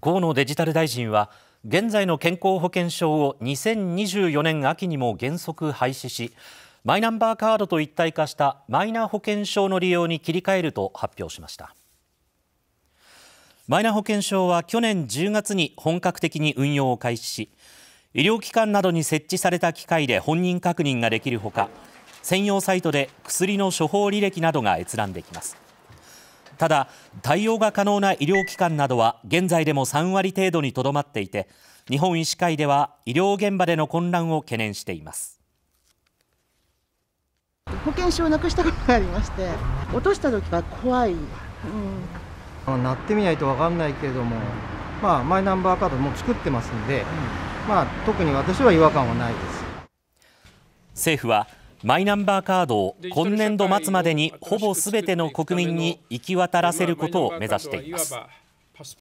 河野デジタル大臣は現在の健康保険証を2024年秋にも原則廃止しマイナンバーカードと一体化したマイナ保険証の利用に切り替えると発表しましたマイナ保険証は去年10月に本格的に運用を開始し医療機関などに設置された機械で本人確認ができるほか専用サイトで薬の処方履歴などが閲覧できますただ対応が可能な医療機関などは現在でも3割程度にとどまっていて日本医師会では医療現場での混乱を懸念しています保険証をなくしたことがありまして落とした時は怖い、うん、なってみないとわかんないけれども、まあ、マイナンバーカードも作ってますんで、うん、まあ、特に私は違和感はないです政府はマイナンバーカードを今年度末までにほぼすべての国民に行き渡らせることを目指しています。